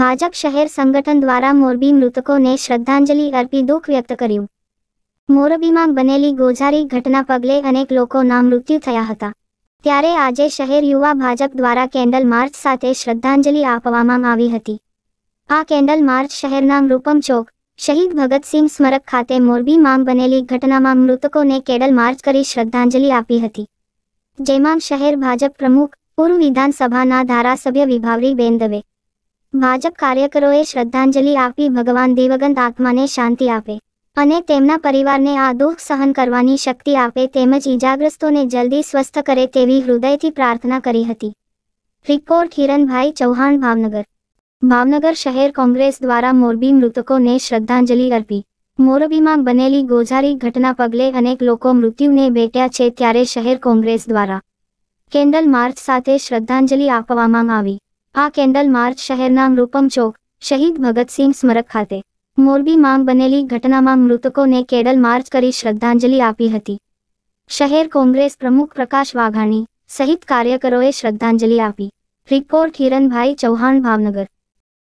ભાજપ શહેર સંગઠન દ્વારા મોરબી મૃતકોને શ્રદ્ધાંજલિ અર્પી દુઃખ વ્યક્ત કર્યું મોરબીમાં બનેલી ગોઝારી ઘટના પગલે અનેક લોકોના મૃત્યુ થયા હતા ત્યારે આજે શહેર યુવા ભાજપ દ્વારા કેન્ડલ માર્ચ સાથે શ્રદ્ધાંજલિ આપવામાં આવી હતી આ કેન્ડલ માર્ચ શહેરના નૃપમ ચોક શહીદ ભગતસિંહ સ્મરક ખાતે મોરબીમાં બનેલી ઘટનામાં મૃતકોને કેન્ડલ માર્ચ કરી શ્રદ્ધાંજલિ આપી હતી જેમાં શહેર ભાજપ પ્રમુખ પૂર્વ વિધાનસભાના ધારાસભ્ય વિભાવરીબેન દવે ભાજપ કાર્યકરોએ શ્રદ્ધાંજલિ આપી ભગવાન દિવગંત આત્માને શાંતિ આપે અને તેમના પરિવારને આ દુઃખ સહન કરવાની શક્તિ આપે તેમજ ઈજાગ્રસ્તોને જલ્દી સ્વસ્થ કરે તેવી હૃદયથી પ્રાર્થના કરી હતી રિપોર્ટ હિરણભાઈ ચૌહાણ ભાવનગર ભાવનગર શહેર કોંગ્રેસ દ્વારા મોરબી મૃતકોને શ્રદ્ધાંજલિ અર્પી મોરબીમાં બનેલી ગોઝારી ઘટના પગલે અનેક લોકો મૃત્યુને ભેટ્યા છે ત્યારે શહેર કોંગ્રેસ દ્વારા કેન્ડલ માર્ચ સાથે શ્રદ્ધાંજલિ આપવામાં આવી આ કેન્ડલ માર્ચ શહેરના નૃપમ ચોક શહીદ ભગતસિંહ સ્મરક ખાતે મોરબીમાં બનેલી ઘટનામાં મૃતકોને કેન્ડલ માર્ચ કરી શ્રદ્ધાંજલિ આપી હતી શહેર કોંગ્રેસ પ્રમુખ પ્રકાશ વાઘાણી સહિત કાર્યકરોએ શ્રદ્ધાંજલિ આપી રિપોર્ટ હિરણભાઈ ચૌહાણ ભાવનગર